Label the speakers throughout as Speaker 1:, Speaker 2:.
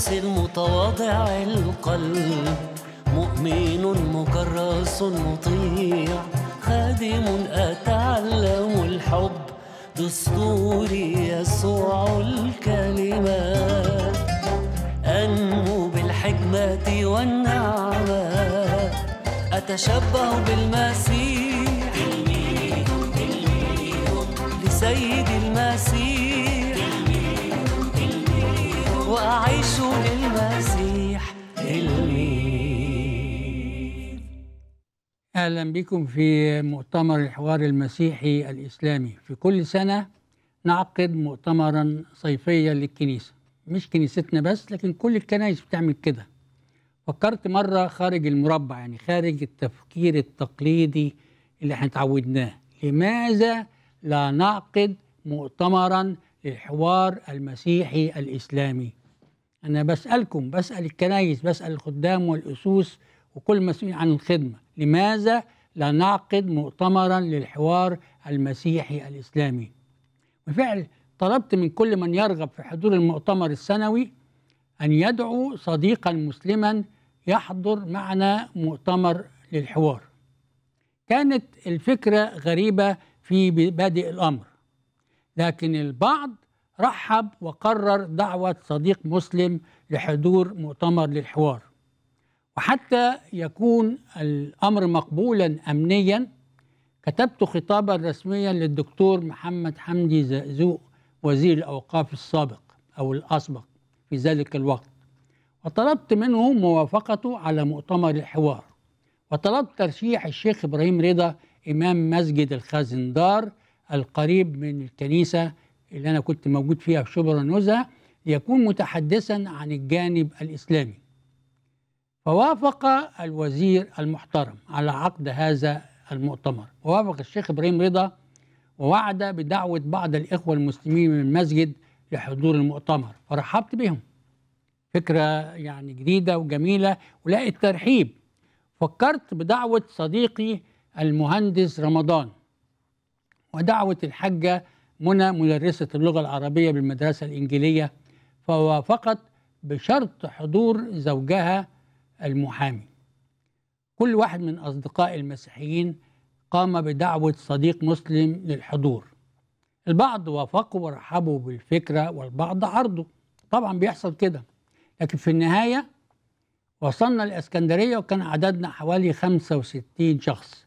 Speaker 1: النفس المتواضع القلب مؤمن مكرس مطيع خادم أتعلم الحب دستوري يسوع الكلمة أنمو بالحكمة والنعمة أتشبه بالمسيح تلميذ تلميذ لسيد المسيح الليل
Speaker 2: أهلا بكم في مؤتمر الحوار المسيحي الإسلامي في كل سنة نعقد مؤتمرا صيفيا للكنيسة مش كنيستنا بس لكن كل الكنائس بتعمل كده فكرت مرة خارج المربع يعني خارج التفكير التقليدي اللي احنا اتعودناه لماذا لا نعقد مؤتمرا للحوار المسيحي الإسلامي أنا بسألكم بسأل الكنايس بسأل الخدام والأسوس وكل مسؤول عن الخدمة لماذا لا نعقد مؤتمرا للحوار المسيحي الإسلامي بالفعل طلبت من كل من يرغب في حضور المؤتمر السنوي أن يدعو صديقا مسلما يحضر معنا مؤتمر للحوار كانت الفكرة غريبة في بادئ الأمر لكن البعض رحب وقرر دعوة صديق مسلم لحضور مؤتمر للحوار وحتى يكون الأمر مقبولا أمنيا كتبت خطابا رسميا للدكتور محمد حمدي زقزوق وزير الأوقاف السابق أو الأسبق في ذلك الوقت وطلبت منه موافقته على مؤتمر الحوار وطلبت ترشيح الشيخ إبراهيم رضا إمام مسجد الخازندار القريب من الكنيسة اللي أنا كنت موجود فيها في شبرا نزهة ليكون متحدثا عن الجانب الإسلامي فوافق الوزير المحترم على عقد هذا المؤتمر ووافق الشيخ إبراهيم رضا ووعد بدعوة بعض الإخوة المسلمين من المسجد لحضور المؤتمر فرحبت بهم فكرة يعني جديدة وجميلة ولقيت ترحيب فكرت بدعوة صديقي المهندس رمضان ودعوة الحاجة منى مدرسة اللغة العربية بالمدرسة الإنجيلية فوافقت بشرط حضور زوجها المحامي كل واحد من أصدقاء المسيحيين قام بدعوة صديق مسلم للحضور البعض وافقوا ورحبوا بالفكرة والبعض عرضوا طبعا بيحصل كده لكن في النهاية وصلنا الإسكندرية وكان عددنا حوالي 65 شخص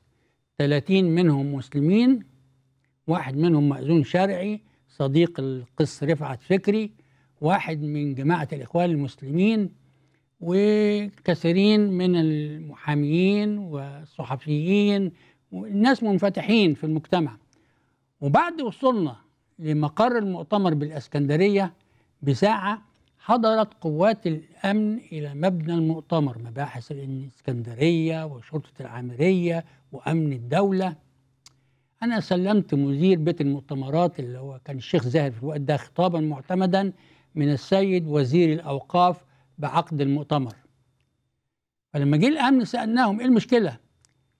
Speaker 2: 30 منهم مسلمين واحد منهم مأذون شرعي صديق القس رفعت فكري واحد من جماعة الإخوان المسلمين وكثيرين من المحاميين والصحفيين والناس منفتحين في المجتمع وبعد وصلنا لمقر المؤتمر بالإسكندرية بساعة حضرت قوات الأمن إلى مبنى المؤتمر مباحث الإسكندرية وشرطة العامرية وأمن الدولة انا سلمت مدير بيت المؤتمرات اللي هو كان الشيخ زاهر في الوقت ده خطابا معتمدا من السيد وزير الاوقاف بعقد المؤتمر فلما جه الامن سالناهم ايه المشكله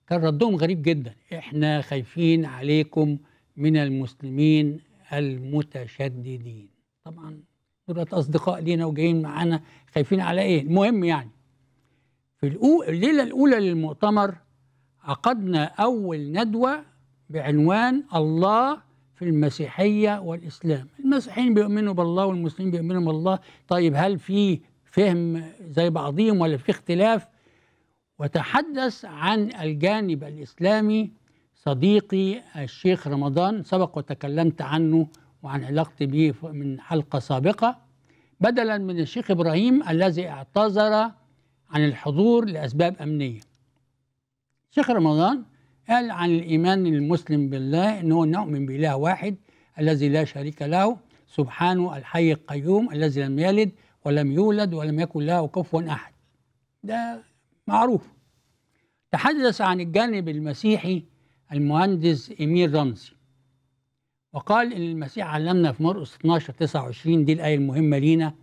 Speaker 2: كان ردهم غريب جدا احنا خايفين عليكم من المسلمين المتشددين طبعا دولت اصدقاء لينا وجايين معانا خايفين على ايه المهم يعني في الليله الاولى للمؤتمر عقدنا اول ندوه بعنوان الله في المسيحية والإسلام المسيحيين بيؤمنوا بالله والمسلمين بيؤمنوا بالله طيب هل في فهم زي بعضهم ولا في اختلاف وتحدث عن الجانب الإسلامي صديقي الشيخ رمضان سبق وتكلمت عنه وعن علاقتي به من حلقة سابقة بدلا من الشيخ إبراهيم الذي اعتذر عن الحضور لأسباب أمنية الشيخ رمضان قال عن الإيمان المسلم بالله أنه نؤمن بإله واحد الذي لا شريك له سبحانه الحي القيوم الذي لم يلد ولم يولد ولم يكن له كفوا أحد ده معروف تحدث عن الجانب المسيحي المهندس إمير رمزي وقال إن المسيح علمنا في مرقس 12 29 دي الآية المهمة لينا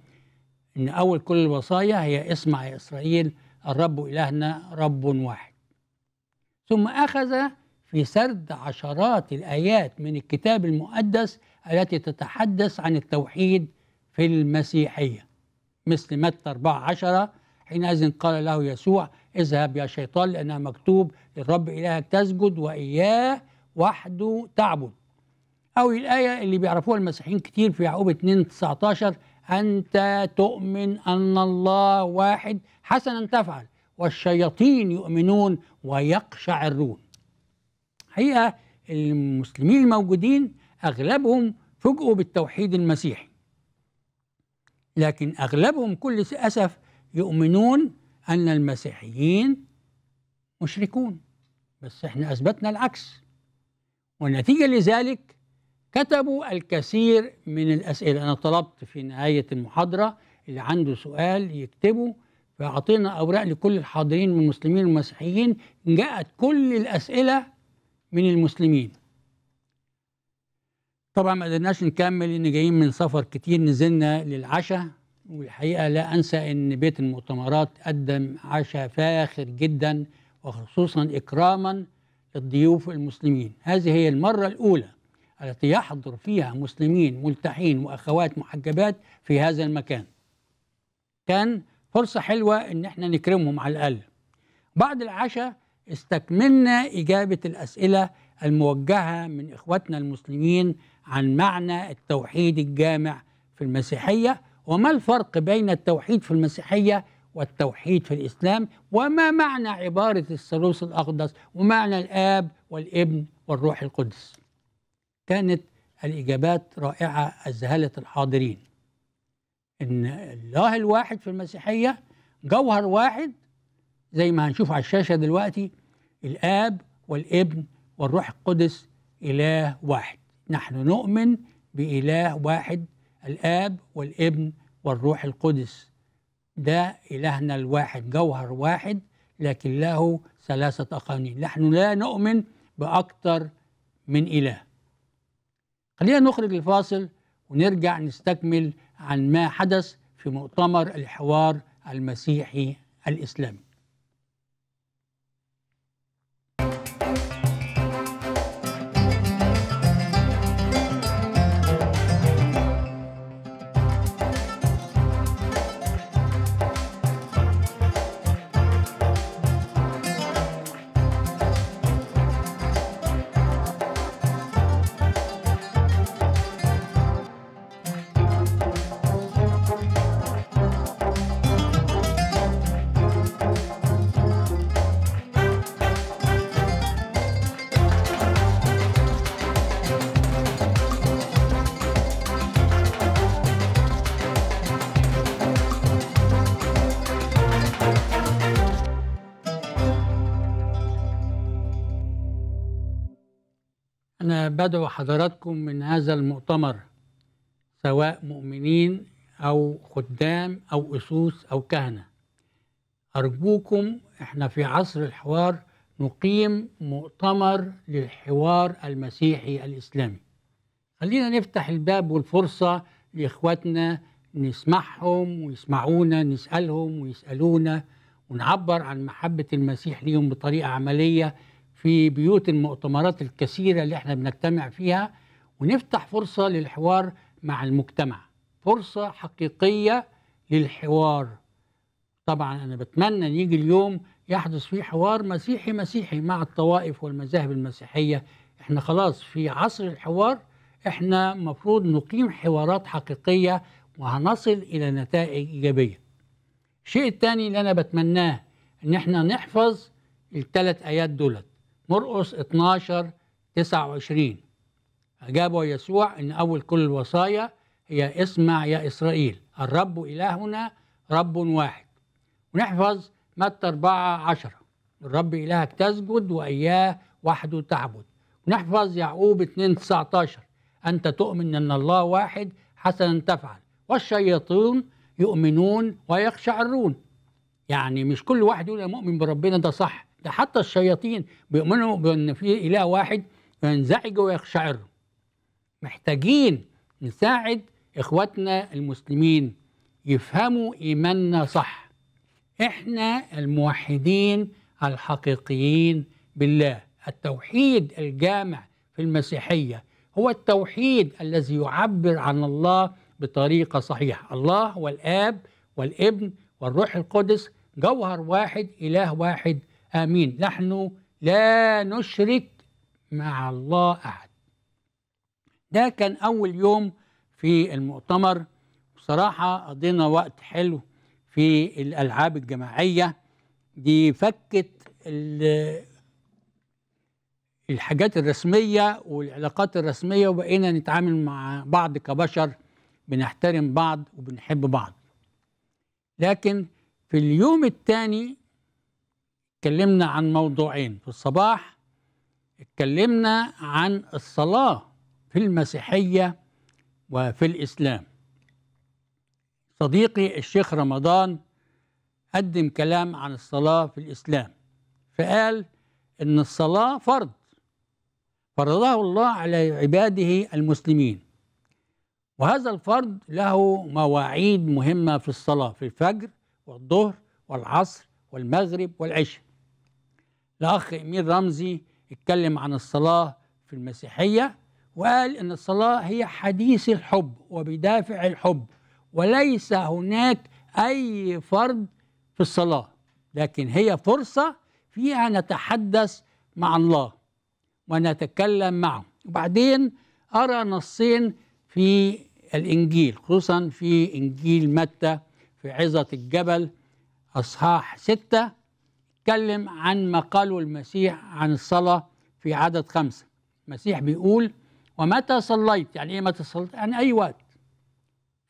Speaker 2: إن أول كل الوصايا هي اسمع يا إسرائيل الرب إلهنا رب واحد ثم أخذ في سرد عشرات الآيات من الكتاب المقدس التي تتحدث عن التوحيد في المسيحية مثل متى 14 حينئذ قال له يسوع اذهب يا شيطان لأنها مكتوب للرب إلهك تسجد وإياه وحده تعبد أو الآية اللي بيعرفوها المسيحيين كتير في يعقوب 2 19 أنت تؤمن أن الله واحد حسنا تفعل والشياطين يؤمنون ويقشعرون حقيقة المسلمين الموجودين أغلبهم فوجئوا بالتوحيد المسيحي لكن أغلبهم كل أسف يؤمنون أن المسيحيين مشركون بس احنا أثبتنا العكس والنتيجة لذلك كتبوا الكثير من الأسئلة أنا طلبت في نهاية المحاضرة اللي عنده سؤال يكتبه فأعطينا أوراق لكل الحاضرين من المسلمين والمسيحيين جاءت كل الأسئلة من المسلمين طبعا ما قدرناش نكمل ان جايين من سفر كتير نزلنا للعشاء والحقيقه لا انسى ان بيت المؤتمرات قدم عشاء فاخر جدا وخصوصا اكراما للضيوف المسلمين هذه هي المره الاولى التي يحضر فيها مسلمين ملتحين واخوات محجبات في هذا المكان كان فرصة حلوة إن إحنا نكرمهم على الأقل. بعد العشاء استكملنا إجابة الأسئلة الموجهة من إخواتنا المسلمين عن معنى التوحيد الجامع في المسيحية وما الفرق بين التوحيد في المسيحية والتوحيد في الإسلام وما معنى عبارة الثالوث الأقدس ومعنى الآب والابن والروح القدس كانت الإجابات رائعة أذهلت الحاضرين ان الله الواحد في المسيحيه جوهر واحد زي ما هنشوف على الشاشه دلوقتي الاب والابن والروح القدس اله واحد نحن نؤمن باله واحد الاب والابن والروح القدس ده الهنا الواحد جوهر واحد لكن له ثلاثه اقانيم نحن لا نؤمن باكثر من اله خلينا نخرج الفاصل ونرجع نستكمل عن ما حدث في مؤتمر الحوار المسيحي الإسلامي بدعو حضراتكم من هذا المؤتمر سواء مؤمنين أو خدام أو أسوس أو كهنة أرجوكم إحنا في عصر الحوار نقيم مؤتمر للحوار المسيحي الإسلامي خلينا نفتح الباب والفرصة لإخواتنا نسمعهم ويسمعونا نسألهم ويسألونا ونعبر عن محبة المسيح ليهم بطريقة عملية في بيوت المؤتمرات الكثيرة اللي احنا بنجتمع فيها ونفتح فرصة للحوار مع المجتمع فرصة حقيقية للحوار طبعا أنا بتمنى أن يجي اليوم يحدث فيه حوار مسيحي مسيحي مع الطوائف والمذاهب المسيحية احنا خلاص في عصر الحوار احنا مفروض نقيم حوارات حقيقية وهنصل إلى نتائج إيجابية الشيء الثاني اللي أنا بتمناه أن احنا نحفظ الثلاث آيات دولت مرقس 12 29 أجابه يسوع أن أول كل الوصايا هي اسمع يا إسرائيل الرب إلهنا رب واحد ونحفظ متى 4 10 الرب إلهك تسجد وإياه وحده تعبد ونحفظ يعقوب 2 19 أنت تؤمن أن الله واحد حسنا تفعل والشياطين يؤمنون ويخشعرون يعني مش كل واحد يقول أنا مؤمن بربنا ده صح ده حتى الشياطين بيؤمنوا بأن في إله واحد ينزعجوا ويقشعروا محتاجين نساعد إخواتنا المسلمين يفهموا إيماننا صح إحنا الموحدين الحقيقيين بالله التوحيد الجامع في المسيحية هو التوحيد الذي يعبر عن الله بطريقة صحيحة الله والآب والابن والروح القدس جوهر واحد إله واحد آمين نحن لا نشرك مع الله أحد ده كان أول يوم في المؤتمر بصراحة قضينا وقت حلو في الألعاب الجماعية دي فكت الحاجات الرسمية والعلاقات الرسمية وبقينا نتعامل مع بعض كبشر بنحترم بعض وبنحب بعض لكن في اليوم الثاني اتكلمنا عن موضوعين في الصباح اتكلمنا عن الصلاة في المسيحية وفي الإسلام صديقي الشيخ رمضان قدم كلام عن الصلاة في الإسلام فقال إن الصلاة فرض فرضه الله على عباده المسلمين وهذا الفرض له مواعيد مهمة في الصلاة في الفجر والظهر والعصر والمغرب والعشاء الأخ إمير رمزي اتكلم عن الصلاة في المسيحية وقال إن الصلاة هي حديث الحب وبدافع الحب وليس هناك أي فرض في الصلاة لكن هي فرصة فيها نتحدث مع الله ونتكلم معه وبعدين أرى نصين في الإنجيل خصوصا في إنجيل متى في عظة الجبل أصحاح ستة اتكلم عن ما قاله المسيح عن الصلاة في عدد خمسة المسيح بيقول ومتى صليت يعني ايه متى صليت يعني اي وقت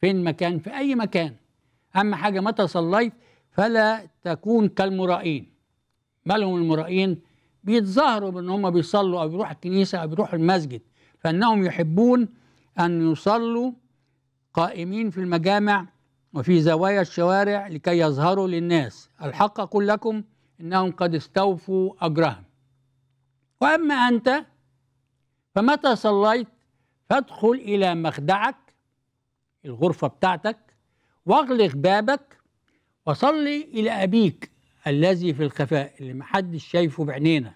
Speaker 2: فين مكان في اي مكان اهم حاجة متى صليت فلا تكون كالمرائين مالهم المرائين بيتظاهروا بان هم بيصلوا او بيروحوا الكنيسة او بيروحوا المسجد فانهم يحبون ان يصلوا قائمين في المجامع وفي زوايا الشوارع لكي يظهروا للناس الحق أقول لكم انهم قد استوفوا اجرهم واما انت فمتى صليت فادخل الى مخدعك الغرفه بتاعتك واغلق بابك وصلي الى ابيك الذي في الخفاء اللي محدش شايفه بعينينا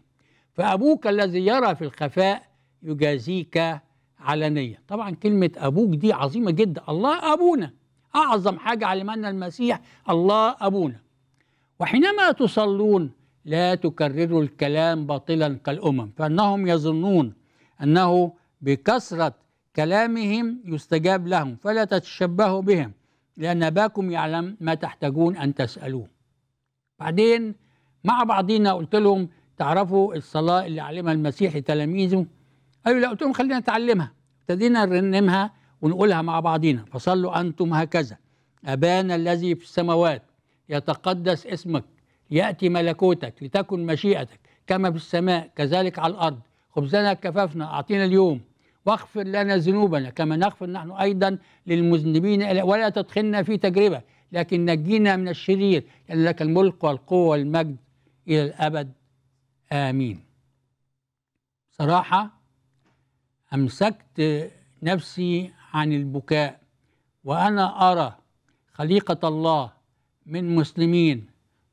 Speaker 2: فابوك الذي يرى في الخفاء يجازيك علنيا طبعا كلمه ابوك دي عظيمه جدا الله ابونا اعظم حاجه علمنا المسيح الله ابونا وحينما تصلون لا تكرروا الكلام باطلا كالأمم فأنهم يظنون أنه بكثرة كلامهم يستجاب لهم فلا تتشبهوا بهم لأن أباكم يعلم ما تحتاجون أن تسألوه بعدين مع بعضينا قلت لهم تعرفوا الصلاة اللي علمها المسيح لتلاميذه قالوا لا قلت لهم خلينا نتعلمها ابتدينا نرنمها ونقولها مع بعضينا فصلوا أنتم هكذا أبانا الذي في السماوات يتقدس اسمك يأتي ملكوتك لتكن مشيئتك كما في السماء كذلك على الأرض خبزنا كففنا أعطينا اليوم واغفر لنا ذنوبنا كما نغفر نحن أيضا للمذنبين ولا تدخلنا في تجربة لكن نجينا من الشرير لأن لك الملك والقوة والمجد إلى الأبد آمين صراحة أمسكت نفسي عن البكاء وأنا أرى خليقة الله من مسلمين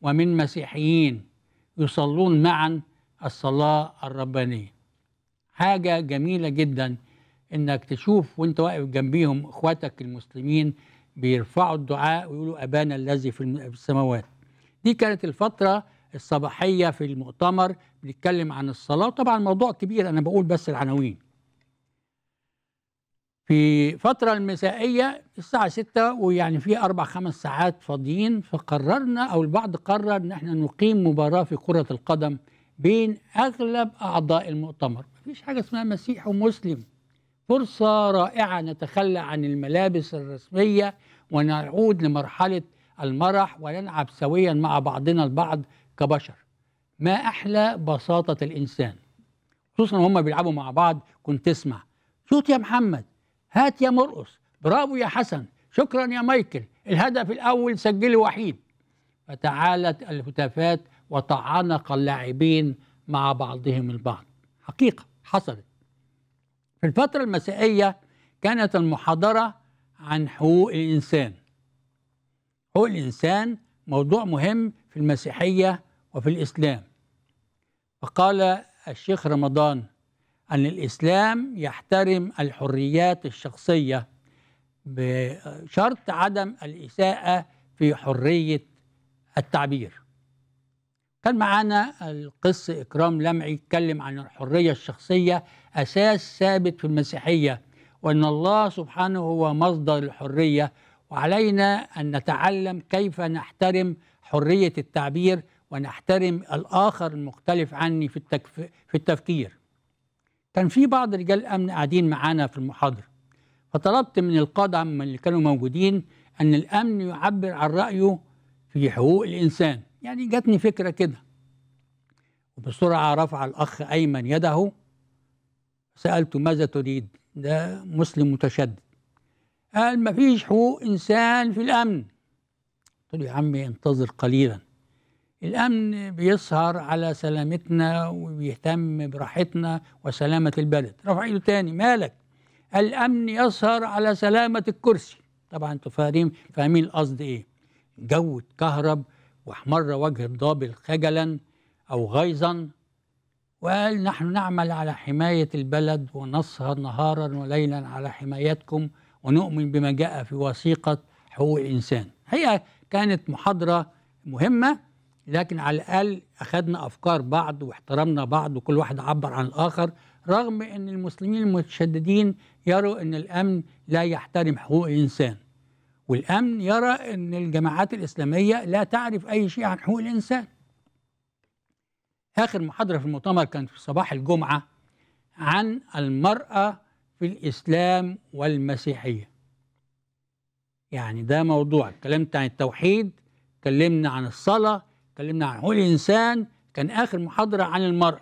Speaker 2: ومن مسيحيين يصلون معا الصلاة الربانية حاجة جميلة جدا انك تشوف وانت واقف جنبيهم اخواتك المسلمين بيرفعوا الدعاء ويقولوا أبانا الذي في السماوات دي كانت الفترة الصباحية في المؤتمر بنتكلم عن الصلاة طبعا موضوع كبير أنا بقول بس العناوين في فترة المسائية الساعة ستة ويعني في أربع خمس ساعات فاضيين فقررنا أو البعض قرر إن احنا نقيم مباراة في كرة القدم بين أغلب أعضاء المؤتمر مفيش حاجة اسمها مسيح ومسلم فرصة رائعة نتخلى عن الملابس الرسمية ونعود لمرحلة المرح ونلعب سويا مع بعضنا البعض كبشر ما أحلى بساطة الإنسان خصوصا هم بيلعبوا مع بعض كنت تسمع شوت يا محمد هات يا مرقص برافو يا حسن شكرا يا مايكل الهدف الأول سجله وحيد فتعالت الهتافات وتعانق اللاعبين مع بعضهم البعض حقيقة حصلت في الفترة المسائية كانت المحاضرة عن حقوق الإنسان حقوق الإنسان موضوع مهم في المسيحية وفي الإسلام فقال الشيخ رمضان أن الإسلام يحترم الحريات الشخصية بشرط عدم الإساءة في حرية التعبير كان معانا القس إكرام لمعي يتكلم عن الحرية الشخصية أساس ثابت في المسيحية وأن الله سبحانه هو مصدر الحرية وعلينا أن نتعلم كيف نحترم حرية التعبير ونحترم الآخر المختلف عني في, التكف... في التفكير كان في بعض رجال الامن قاعدين معانا في المحاضره فطلبت من القاده عم اللي كانوا موجودين ان الامن يعبر عن رايه في حقوق الانسان يعني جاتني فكره كده وبسرعه رفع الاخ ايمن يده سالته ماذا تريد ده مسلم متشدد قال مفيش حقوق انسان في الامن قلت له يا عمي انتظر قليلا الأمن بيسهر على سلامتنا وبيهتم براحتنا وسلامة البلد رفع إيده تاني مالك الأمن يسهر على سلامة الكرسي طبعا انتوا فاهمين فاهمين القصد إيه جو اتكهرب واحمر وجه الضابل خجلا أو غيظا وقال نحن نعمل على حماية البلد ونسهر نهارا وليلا على حمايتكم ونؤمن بما جاء في وثيقة حقوق الإنسان هي كانت محاضرة مهمة لكن على الأقل أخذنا أفكار بعض واحترمنا بعض وكل واحد عبر عن الآخر رغم أن المسلمين المتشددين يروا أن الأمن لا يحترم حقوق الإنسان والأمن يرى أن الجماعات الإسلامية لا تعرف أي شيء عن حقوق الإنسان آخر محاضرة في المؤتمر كانت في صباح الجمعة عن المرأة في الإسلام والمسيحية يعني ده موضوع اتكلمت عن التوحيد اتكلمنا عن الصلاة اتكلمنا عن حقوق الانسان كان اخر محاضره عن المراه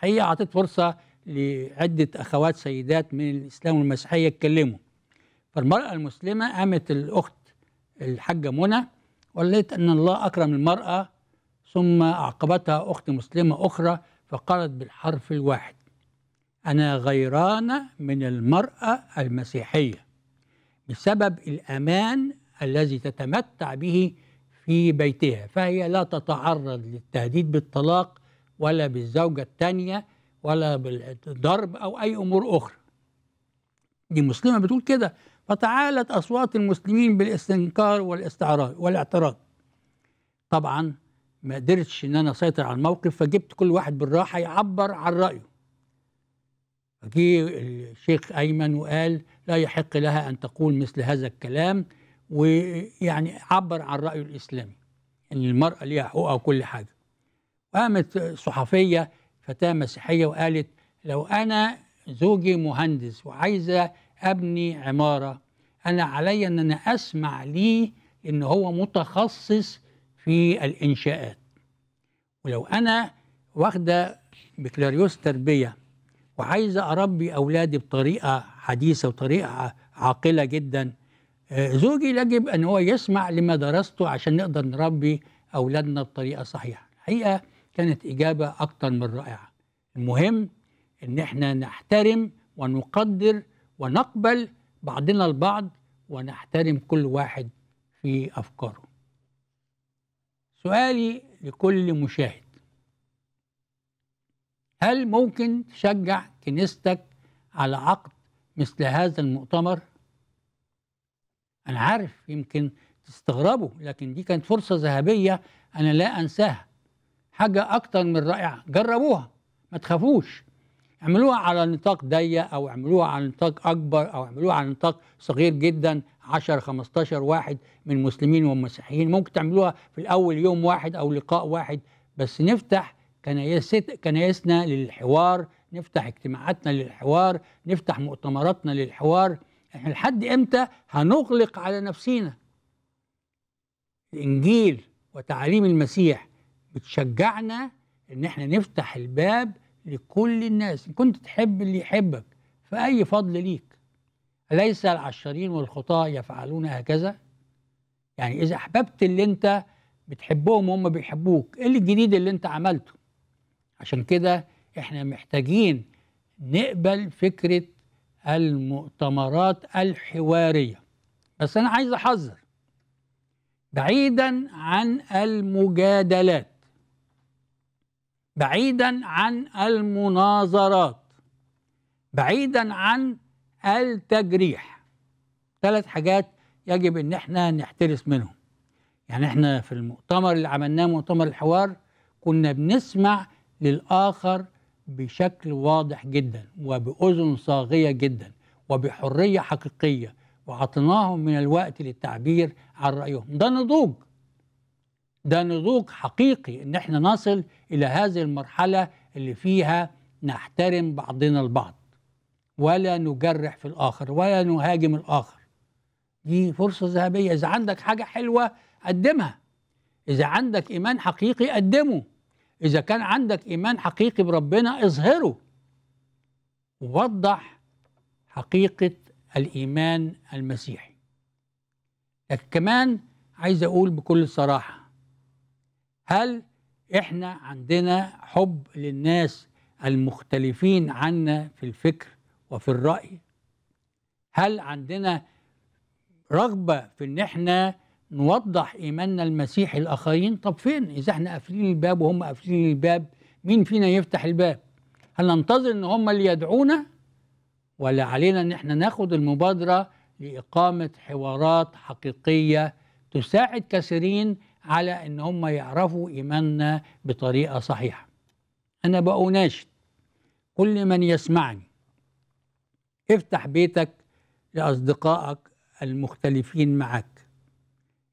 Speaker 2: هي اعطيت فرصه لعده اخوات سيدات من الاسلام والمسيحيه يتكلموا فالمراه المسلمه قامت الاخت الحاجه منى وليت ان الله اكرم المراه ثم اعقبتها اخت مسلمه اخرى فقالت بالحرف الواحد انا غيران من المراه المسيحيه بسبب الامان الذي تتمتع به في بيتها فهي لا تتعرض للتهديد بالطلاق ولا بالزوجة الثانية ولا بالضرب أو أي أمور أخرى دي مسلمة بتقول كده فتعالت أصوات المسلمين بالاستنكار والاستعراض والاعتراض طبعا ما قدرتش ان انا اسيطر على الموقف فجبت كل واحد بالراحه يعبر عن رايه جه الشيخ ايمن وقال لا يحق لها ان تقول مثل هذا الكلام ويعني عبر عن رأيه الإسلامي أن يعني المرأة ليها حقوقها وكل حاجة وقامت صحفية فتاة مسيحية وقالت لو أنا زوجي مهندس وعايزة أبني عمارة أنا علي أن أنا أسمع ليه إن هو متخصص في الإنشاءات ولو أنا واخدة بكلاريوس تربية وعايزة أربي أولادي بطريقة حديثة وطريقة عاقلة جداً آه، زوجي يجب ان هو يسمع لما درسته عشان نقدر نربي اولادنا بطريقه صحيحه الحقيقه كانت اجابه اكتر من رائعه المهم ان احنا نحترم ونقدر ونقبل بعضنا البعض ونحترم كل واحد في افكاره سؤالي لكل مشاهد هل ممكن تشجع كنيستك على عقد مثل هذا المؤتمر أنا عارف يمكن تستغربوا لكن دي كانت فرصة ذهبية أنا لا أنساها حاجة أكتر من رائعة جربوها ما تخافوش اعملوها على نطاق ضيق أو اعملوها على نطاق أكبر أو اعملوها على نطاق صغير جدا 10 15 واحد من مسلمين ومسيحيين ممكن تعملوها في الأول يوم واحد أو لقاء واحد بس نفتح كنايس كنايسنا للحوار نفتح اجتماعاتنا للحوار نفتح مؤتمراتنا للحوار احنا لحد امتى هنغلق على نفسينا الانجيل وتعاليم المسيح بتشجعنا ان احنا نفتح الباب لكل الناس ان كنت تحب اللي يحبك فاي فضل ليك اليس العشرين والخطاة يفعلون هكذا يعني اذا احببت اللي انت بتحبهم وهم بيحبوك ايه الجديد اللي انت عملته عشان كده احنا محتاجين نقبل فكره المؤتمرات الحوارية بس أنا عايز أحذر بعيدا عن المجادلات بعيدا عن المناظرات بعيدا عن التجريح ثلاث حاجات يجب ان احنا نحترس منهم يعني احنا في المؤتمر اللي عملناه مؤتمر الحوار كنا بنسمع للاخر بشكل واضح جدا وبأذن صاغية جدا وبحرية حقيقية وأعطيناهم من الوقت للتعبير عن رأيهم ده نضوج ده نضوج حقيقي ان احنا نصل الى هذه المرحله اللي فيها نحترم بعضنا البعض ولا نجرح في الاخر ولا نهاجم الاخر دي فرصه ذهبيه اذا عندك حاجه حلوه قدمها اذا عندك ايمان حقيقي قدمه إذا كان عندك إيمان حقيقي بربنا اظهره ووضح حقيقة الإيمان المسيحي لكن كمان عايز أقول بكل صراحة هل إحنا عندنا حب للناس المختلفين عنا في الفكر وفي الرأي هل عندنا رغبة في إن إحنا نوضح ايماننا المسيحي الاخرين طب فين اذا احنا قافلين الباب وهم قافلين الباب مين فينا يفتح الباب هل ننتظر ان هم اللي يدعونا ولا علينا ان احنا ناخد المبادره لاقامه حوارات حقيقيه تساعد كثيرين على ان هم يعرفوا ايماننا بطريقه صحيحه انا بأناشد كل من يسمعني افتح بيتك لاصدقائك المختلفين معك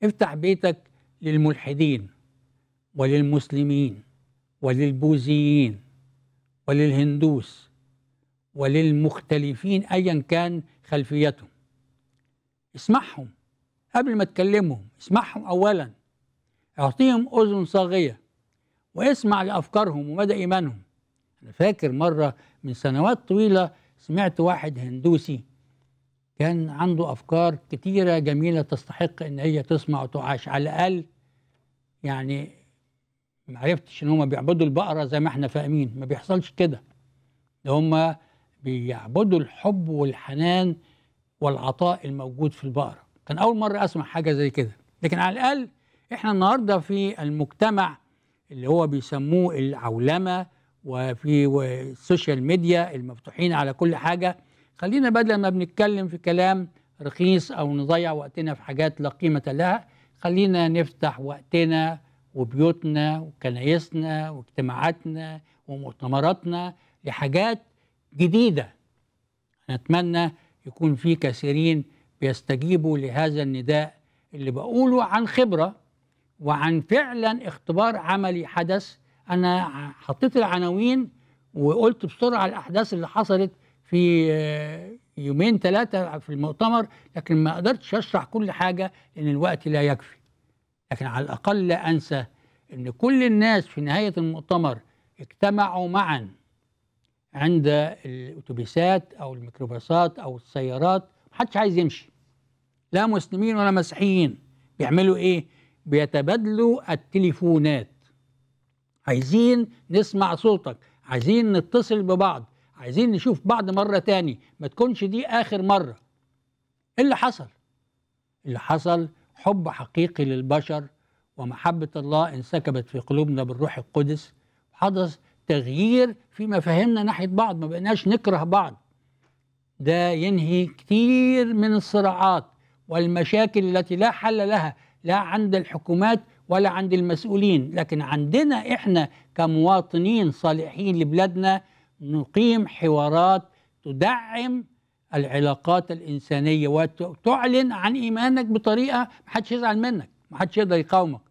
Speaker 2: افتح بيتك للملحدين وللمسلمين وللبوذيين وللهندوس وللمختلفين ايا كان خلفيتهم اسمعهم قبل ما تكلمهم اسمعهم اولا اعطيهم اذن صاغيه واسمع لافكارهم ومدى ايمانهم انا فاكر مره من سنوات طويله سمعت واحد هندوسي كان عنده أفكار كتيرة جميلة تستحق إن هي تسمع وتعاش على الأقل يعني ما عرفتش إن هما بيعبدوا البقرة زي ما إحنا فاهمين ما بيحصلش كده ده هما بيعبدوا الحب والحنان والعطاء الموجود في البقرة كان أول مرة أسمع حاجة زي كده لكن على الأقل إحنا النهاردة في المجتمع اللي هو بيسموه العولمة وفي السوشيال ميديا المفتوحين على كل حاجة خلينا بدل ما بنتكلم في كلام رخيص أو نضيع وقتنا في حاجات لا قيمة لها خلينا نفتح وقتنا وبيوتنا وكنايسنا واجتماعاتنا ومؤتمراتنا لحاجات جديدة نتمنى يكون في كثيرين بيستجيبوا لهذا النداء اللي بقوله عن خبرة وعن فعلا اختبار عملي حدث أنا حطيت العناوين وقلت بسرعة الأحداث اللي حصلت في آه، يومين ثلاثة في المؤتمر لكن ما قدرتش أشرح كل حاجة لأن الوقت لا يكفي لكن على الأقل لا أنسى أن كل الناس في نهاية المؤتمر اجتمعوا معا عند الأتوبيسات أو الميكروباصات أو السيارات محدش عايز يمشي لا مسلمين ولا مسيحيين بيعملوا إيه؟ بيتبادلوا التليفونات عايزين نسمع صوتك عايزين نتصل ببعض عايزين نشوف بعض مرة تاني ما تكونش دي آخر مرة إيه اللي حصل اللي حصل حب حقيقي للبشر ومحبة الله انسكبت في قلوبنا بالروح القدس حدث تغيير في مفاهيمنا ناحية بعض ما بقناش نكره بعض ده ينهي كتير من الصراعات والمشاكل التي لا حل لها لا عند الحكومات ولا عند المسؤولين لكن عندنا احنا كمواطنين صالحين لبلادنا نقيم حوارات تدعم العلاقات الإنسانية وتعلن عن إيمانك بطريقة ما حدش يزعل منك ما حدش يقدر يقاومك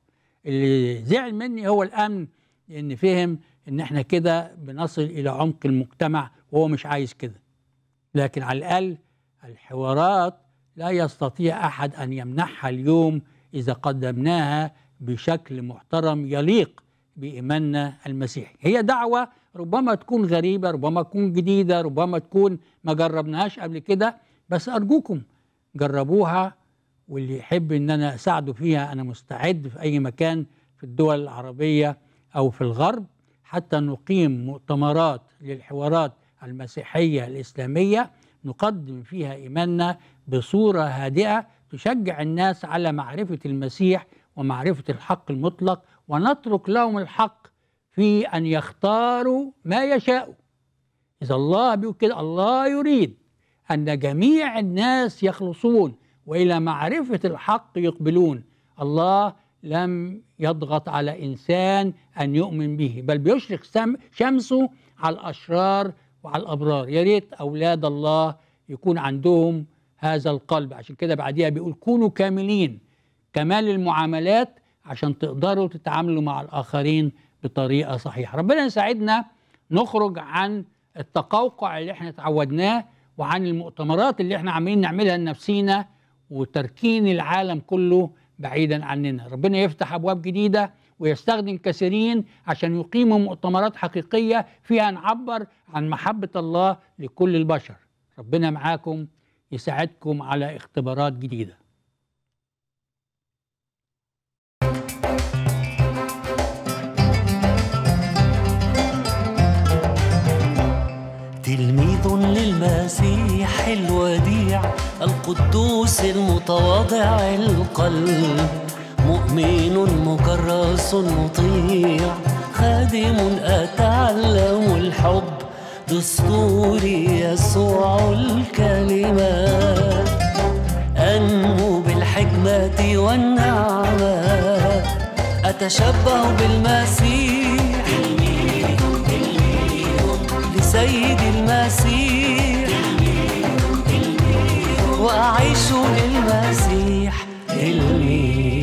Speaker 2: اللي زعل مني هو الأمن لأن فهم إن إحنا كده بنصل إلى عمق المجتمع وهو مش عايز كده لكن على الأقل الحوارات لا يستطيع أحد أن يمنحها اليوم إذا قدمناها بشكل محترم يليق بإيماننا المسيحي هي دعوة ربما تكون غريبة ربما تكون جديدة ربما تكون ما جربناهاش قبل كده بس أرجوكم جربوها واللي يحب ان انا اساعده فيها انا مستعد في اي مكان في الدول العربيه او في الغرب حتى نقيم مؤتمرات للحوارات المسيحيه الاسلاميه نقدم فيها ايماننا بصوره هادئه تشجع الناس على معرفه المسيح ومعرفه الحق المطلق ونترك لهم الحق في أن يختاروا ما يشاءوا إذا الله بيقول كده الله يريد أن جميع الناس يخلصون وإلى معرفة الحق يقبلون الله لم يضغط على إنسان أن يؤمن به بل بيشرق شمسه على الأشرار وعلى الأبرار يا ريت أولاد الله يكون عندهم هذا القلب عشان كده بعديها بيقول كونوا كاملين كمال المعاملات عشان تقدروا تتعاملوا مع الآخرين بطريقه صحيحه ربنا يساعدنا نخرج عن التقوقع اللي احنا اتعودناه وعن المؤتمرات اللي احنا عمالين نعملها لنفسينا وتركين العالم كله بعيدا عننا ربنا يفتح ابواب جديده ويستخدم كثيرين عشان يقيموا مؤتمرات حقيقيه فيها نعبر عن محبه الله لكل البشر ربنا معاكم يساعدكم على اختبارات جديده
Speaker 1: القدوس المتواضع القلب مؤمن مكرس مطيع خادم أتعلم الحب دستوري يسوع الكلمة أنمو بالحكمة والنعمة أتشبه بالمسيح تلميذ تلميذ لسيد المسيح أعيش للمسيح اللي